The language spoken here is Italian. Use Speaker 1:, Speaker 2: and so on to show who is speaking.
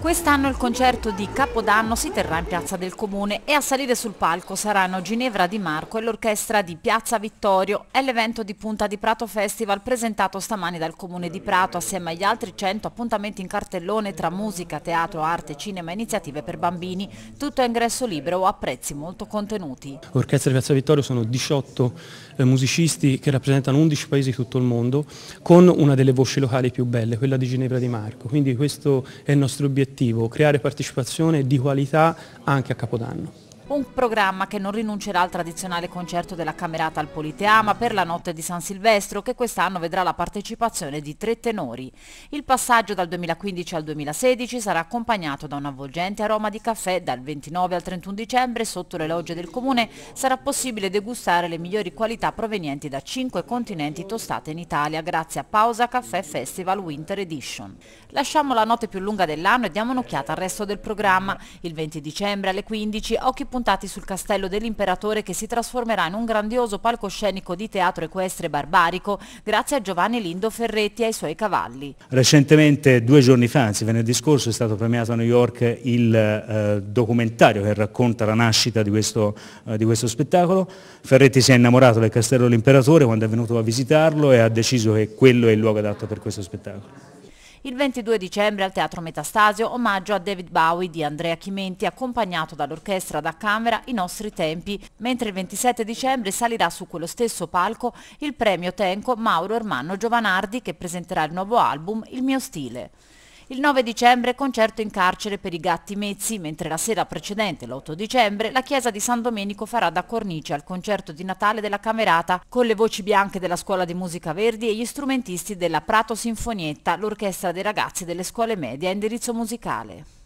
Speaker 1: Quest'anno il concerto di Capodanno si terrà in Piazza del Comune e a salire sul palco saranno Ginevra Di Marco e l'orchestra di Piazza Vittorio. È l'evento di punta di Prato Festival presentato stamani dal Comune di Prato assieme agli altri 100 appuntamenti in cartellone tra musica, teatro, arte, cinema e iniziative per bambini. Tutto a ingresso libero o a prezzi molto contenuti.
Speaker 2: L'orchestra di Piazza Vittorio sono 18 eh, musicisti che rappresentano 11 paesi di tutto il mondo con una delle voci locali più belle, quella di Ginevra Di Marco. Quindi questo è il nostro obiettivo obiettivo, creare partecipazione di qualità anche a Capodanno
Speaker 1: un programma che non rinuncerà al tradizionale concerto della Camerata al Politeama per la notte di San Silvestro che quest'anno vedrà la partecipazione di tre tenori. Il passaggio dal 2015 al 2016 sarà accompagnato da un avvolgente aroma di caffè dal 29 al 31 dicembre sotto le logge del comune sarà possibile degustare le migliori qualità provenienti da cinque continenti tostate in Italia grazie a Pausa Caffè Festival Winter Edition. Lasciamo la notte più lunga dell'anno e diamo un'occhiata al resto del programma. Il 20 dicembre alle 15 occhi puntati puntati sul castello dell'imperatore che si trasformerà in un grandioso palcoscenico di teatro equestre barbarico grazie a Giovanni Lindo Ferretti e ai suoi cavalli.
Speaker 3: Recentemente, due giorni fa, anzi venerdì scorso, è stato premiato a New York il eh, documentario che racconta la nascita di questo, eh, di questo spettacolo. Ferretti si è innamorato del castello dell'imperatore quando è venuto a visitarlo e ha deciso che quello è il luogo adatto per questo spettacolo.
Speaker 1: Il 22 dicembre al Teatro Metastasio omaggio a David Bowie di Andrea Chimenti accompagnato dall'orchestra da camera I nostri tempi, mentre il 27 dicembre salirà su quello stesso palco il premio Tenco Mauro Ermanno Giovanardi che presenterà il nuovo album Il mio stile. Il 9 dicembre concerto in carcere per i gatti mezzi, mentre la sera precedente, l'8 dicembre, la chiesa di San Domenico farà da cornice al concerto di Natale della Camerata con le voci bianche della Scuola di Musica Verdi e gli strumentisti della Prato Sinfonietta, l'orchestra dei ragazzi delle scuole medie a indirizzo musicale.